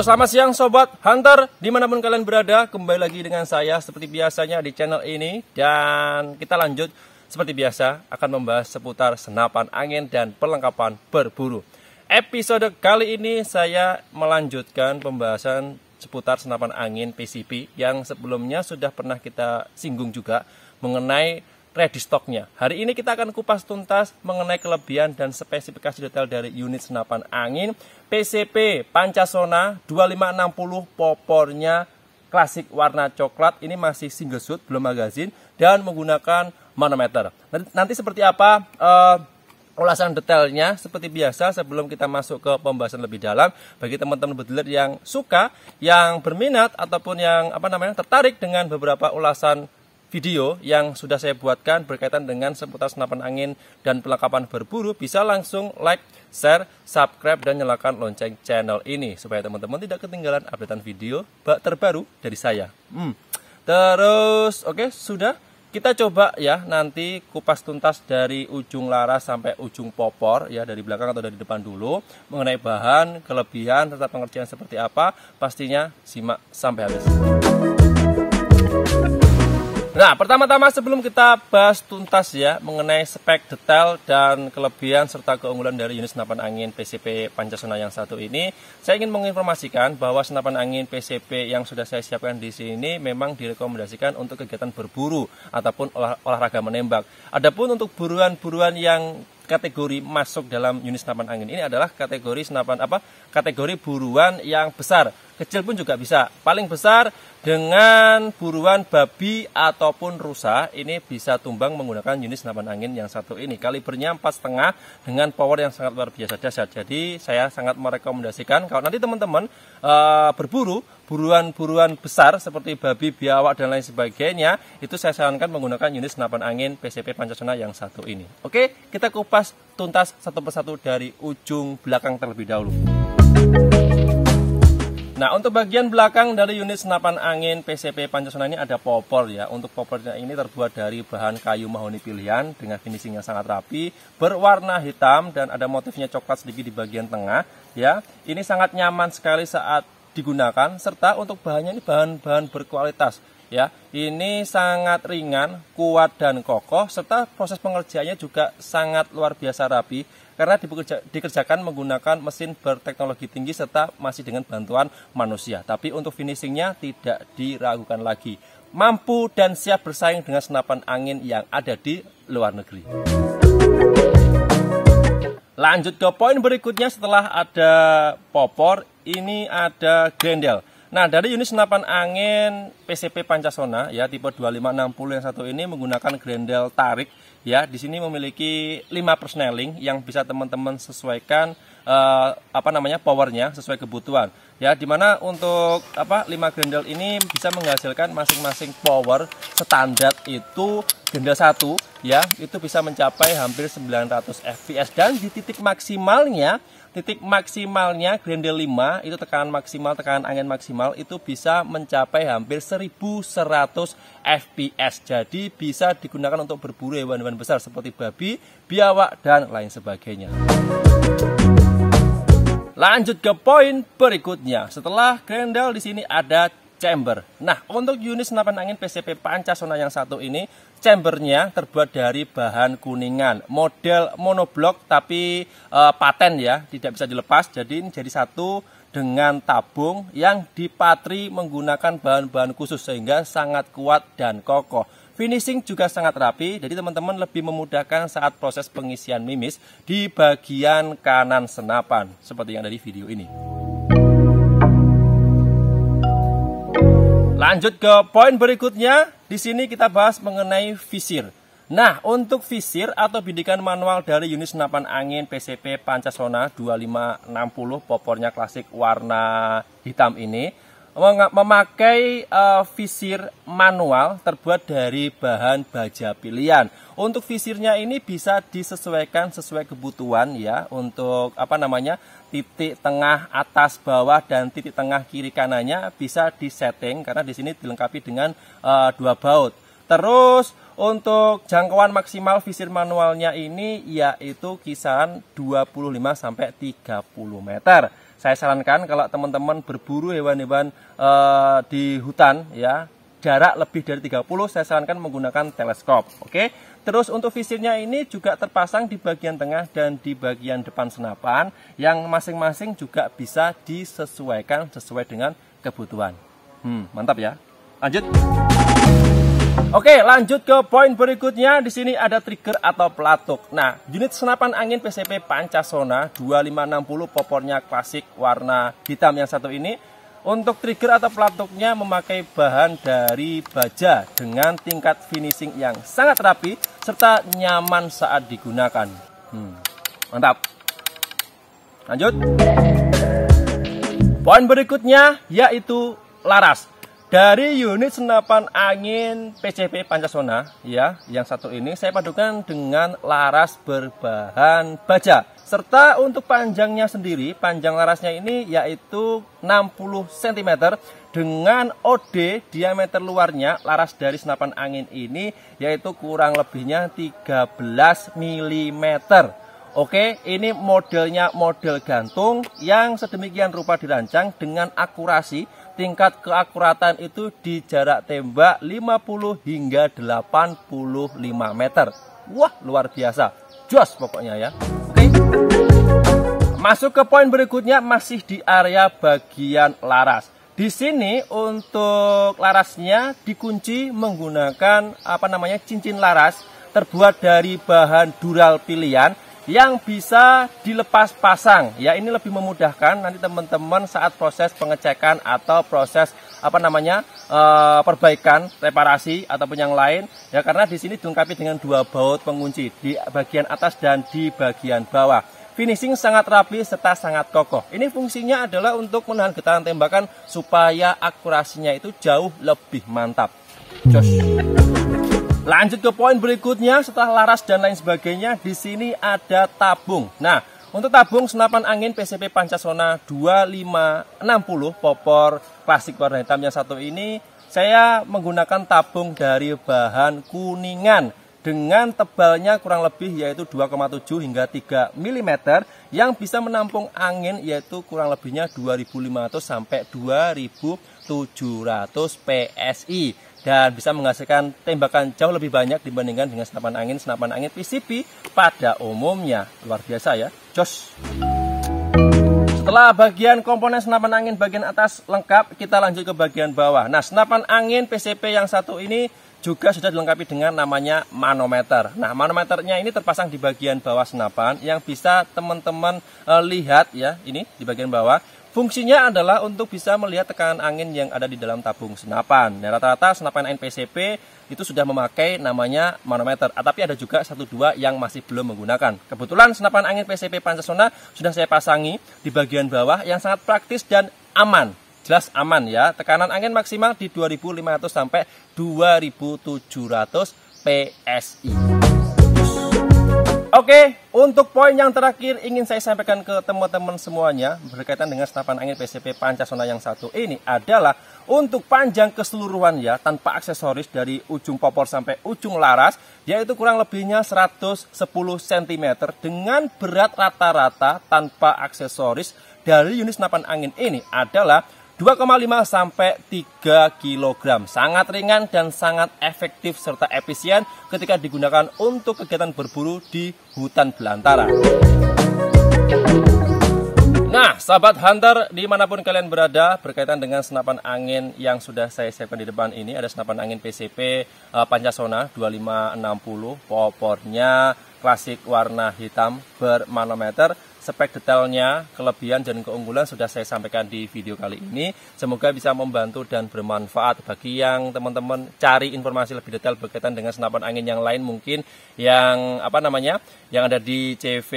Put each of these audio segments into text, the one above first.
selamat siang Sobat Hunter Dimanapun kalian berada, kembali lagi dengan saya Seperti biasanya di channel ini Dan kita lanjut Seperti biasa, akan membahas seputar Senapan angin dan perlengkapan berburu Episode kali ini Saya melanjutkan pembahasan Seputar senapan angin PCP Yang sebelumnya sudah pernah kita singgung juga Mengenai ready Stoknya. Hari ini kita akan kupas tuntas mengenai kelebihan dan spesifikasi detail dari unit senapan angin PCP Pancasona 2560 popornya klasik warna coklat ini masih single shoot belum magazin dan menggunakan manometer. Nanti, seperti apa uh, ulasan detailnya seperti biasa sebelum kita masuk ke pembahasan lebih dalam bagi teman-teman bediler yang suka, yang berminat ataupun yang apa namanya tertarik dengan beberapa ulasan video yang sudah saya buatkan berkaitan dengan seputar senapan angin dan perlengkapan berburu bisa langsung like, share, subscribe, dan nyalakan lonceng channel ini supaya teman-teman tidak ketinggalan updatean video terbaru dari saya. Hmm. Terus, oke okay, sudah kita coba ya nanti kupas tuntas dari ujung laras sampai ujung popor ya dari belakang atau dari depan dulu mengenai bahan, kelebihan serta pengerjaan seperti apa pastinya simak sampai habis. Nah, pertama-tama sebelum kita bahas tuntas ya mengenai spek detail dan kelebihan serta keunggulan dari unit senapan angin PCP Pancasona yang satu ini, saya ingin menginformasikan bahwa senapan angin PCP yang sudah saya siapkan di sini memang direkomendasikan untuk kegiatan berburu ataupun olah, olahraga menembak. Adapun untuk buruan-buruan yang kategori masuk dalam unit senapan angin ini adalah kategori senapan apa? Kategori buruan yang besar kecil pun juga bisa. Paling besar dengan buruan babi ataupun rusa ini bisa tumbang menggunakan unit senapan angin yang satu ini. Kalibernya empat setengah dengan power yang sangat luar biasa dahsyat. Jadi saya sangat merekomendasikan kalau nanti teman-teman uh, berburu buruan-buruan besar seperti babi, biawak dan lain sebagainya itu saya sarankan menggunakan unit senapan angin PCP Pancasona yang satu ini. Oke, kita kupas tuntas satu persatu dari ujung belakang terlebih dahulu. Nah, untuk bagian belakang dari unit senapan angin PCP Pancasona ini ada popor ya. Untuk popornya ini terbuat dari bahan kayu mahoni pilihan dengan finishing yang sangat rapi, berwarna hitam dan ada motifnya coklat sedikit di bagian tengah ya. Ini sangat nyaman sekali saat digunakan serta untuk bahannya ini bahan-bahan berkualitas ya ini sangat ringan kuat dan kokoh serta proses pengerjaannya juga sangat luar biasa rapi karena dipekerja, dikerjakan menggunakan mesin berteknologi tinggi serta masih dengan bantuan manusia tapi untuk finishingnya tidak diragukan lagi mampu dan siap bersaing dengan senapan angin yang ada di luar negeri lanjut ke poin berikutnya setelah ada popor ini ada grendel Nah, dari unit senapan angin PCP Pancasona ya tipe 2560 yang satu ini menggunakan grendel tarik ya. Di sini memiliki 5 persneling yang bisa teman-teman sesuaikan uh, apa namanya powernya sesuai kebutuhan. Ya, dimana untuk apa 5 grendel ini bisa menghasilkan masing-masing power standar itu grendel satu ya, itu bisa mencapai hampir 900 FPS dan di titik maksimalnya titik maksimalnya grendel 5 itu tekanan maksimal tekanan angin maksimal itu bisa mencapai hampir 1100 fps jadi bisa digunakan untuk berburu hewan-hewan besar seperti babi biawak dan lain sebagainya lanjut ke poin berikutnya setelah grendel di sini ada chamber nah untuk unit senapan angin PCP Pancasona yang satu ini chambernya terbuat dari bahan kuningan model monoblok tapi e, paten ya tidak bisa dilepas jadi ini jadi satu dengan tabung yang dipatri menggunakan bahan-bahan khusus sehingga sangat kuat dan kokoh finishing juga sangat rapi jadi teman-teman lebih memudahkan saat proses pengisian mimis di bagian kanan senapan seperti yang dari video ini lanjut ke poin berikutnya di sini kita bahas mengenai visir. Nah, untuk visir atau bidikan manual dari unit senapan angin PCP Pancasona 2560 popornya klasik warna hitam ini memakai uh, visir manual terbuat dari bahan baja pilihan. Untuk visirnya ini bisa disesuaikan sesuai kebutuhan ya untuk apa namanya titik tengah atas bawah dan titik tengah kiri kanannya bisa disetting karena di sini dilengkapi dengan uh, dua baut. Terus untuk jangkauan maksimal visir manualnya ini yaitu kisaran 25 sampai 30 meter saya sarankan kalau teman-teman berburu hewan-hewan e, di hutan ya jarak lebih dari 30 saya sarankan menggunakan teleskop oke terus untuk visirnya ini juga terpasang di bagian tengah dan di bagian depan senapan yang masing-masing juga bisa disesuaikan sesuai dengan kebutuhan hmm, mantap ya lanjut Hmm. Oke, lanjut ke poin berikutnya. Di sini ada trigger atau pelatuk. Nah, unit senapan angin PCP Pancasona 2560 popornya klasik warna hitam yang satu ini. Untuk trigger atau pelatuknya memakai bahan dari baja dengan tingkat finishing yang sangat rapi serta nyaman saat digunakan. Hmm, mantap. Lanjut. Poin berikutnya yaitu laras. Dari unit senapan angin PCP Pancasona ya, yang satu ini saya padukan dengan laras berbahan baja. Serta untuk panjangnya sendiri, panjang larasnya ini yaitu 60 cm dengan OD diameter luarnya laras dari senapan angin ini yaitu kurang lebihnya 13 mm. Oke, ini modelnya model gantung yang sedemikian rupa dirancang dengan akurasi tingkat keakuratan itu di jarak tembak 50 hingga 85 meter. Wah, luar biasa. joss pokoknya ya. Oke. Masuk ke poin berikutnya masih di area bagian laras. Di sini untuk larasnya dikunci menggunakan apa namanya cincin laras terbuat dari bahan dural pilihan yang bisa dilepas pasang. Ya, ini lebih memudahkan nanti teman-teman saat proses pengecekan atau proses apa namanya e, perbaikan, reparasi ataupun yang lain. Ya, karena di sini dilengkapi dengan dua baut pengunci di bagian atas dan di bagian bawah. Finishing sangat rapi serta sangat kokoh. Ini fungsinya adalah untuk menahan getaran tembakan supaya akurasinya itu jauh lebih mantap. Josh. Lanjut ke poin berikutnya setelah laras dan lain sebagainya di sini ada tabung. Nah, untuk tabung senapan angin PCP Pancasona 2560 popor klasik warna hitam yang satu ini saya menggunakan tabung dari bahan kuningan dengan tebalnya kurang lebih yaitu 2,7 hingga 3 mm yang bisa menampung angin yaitu kurang lebihnya 2500 sampai 2700 PSI dan bisa menghasilkan tembakan jauh lebih banyak dibandingkan dengan senapan angin senapan angin PCP pada umumnya luar biasa ya jos setelah bagian komponen senapan angin bagian atas lengkap kita lanjut ke bagian bawah nah senapan angin PCP yang satu ini juga sudah dilengkapi dengan namanya manometer. Nah, manometernya ini terpasang di bagian bawah senapan yang bisa teman-teman e, lihat ya, ini di bagian bawah. Fungsinya adalah untuk bisa melihat tekanan angin yang ada di dalam tabung senapan. Nah, rata-rata senapan NPCP itu sudah memakai namanya manometer. Ah, tapi ada juga satu dua yang masih belum menggunakan. Kebetulan senapan angin PCP Pancasona sudah saya pasangi di bagian bawah yang sangat praktis dan aman jelas aman ya. Tekanan angin maksimal di 2500 sampai 2700 PSI. Oke, untuk poin yang terakhir ingin saya sampaikan ke teman-teman semuanya berkaitan dengan senapan angin PCP Pancasona yang satu ini adalah untuk panjang keseluruhan ya tanpa aksesoris dari ujung popor sampai ujung laras yaitu kurang lebihnya 110 cm dengan berat rata-rata tanpa aksesoris dari unit senapan angin ini adalah 2,5 sampai 3 kg. Sangat ringan dan sangat efektif serta efisien ketika digunakan untuk kegiatan berburu di hutan belantara. Nah, sahabat hunter, dimanapun kalian berada berkaitan dengan senapan angin yang sudah saya siapkan di depan ini, ada senapan angin PCP uh, eh, Pancasona 2560, popornya klasik warna hitam bermanometer spek detailnya, kelebihan dan keunggulan sudah saya sampaikan di video kali ini. Semoga bisa membantu dan bermanfaat bagi yang teman-teman cari informasi lebih detail berkaitan dengan senapan angin yang lain mungkin yang apa namanya? yang ada di CV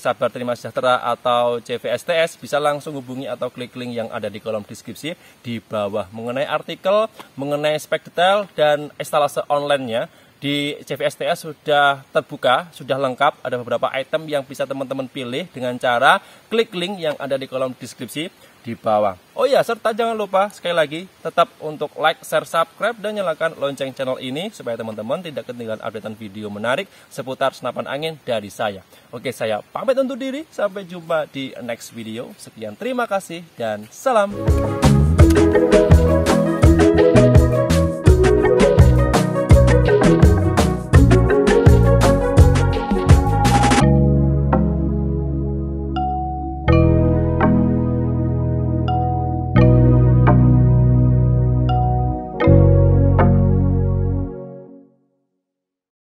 Sabar Terima Sejahtera atau CV STS bisa langsung hubungi atau klik link yang ada di kolom deskripsi di bawah mengenai artikel, mengenai spek detail dan instalasi online-nya di CVSTS sudah terbuka, sudah lengkap, ada beberapa item yang bisa teman-teman pilih dengan cara klik link yang ada di kolom deskripsi di bawah. Oh iya, serta jangan lupa sekali lagi tetap untuk like, share, subscribe, dan nyalakan lonceng channel ini supaya teman-teman tidak ketinggalan updatean video menarik seputar senapan angin dari saya. Oke, saya pamit untuk diri, sampai jumpa di next video. Sekian, terima kasih, dan salam.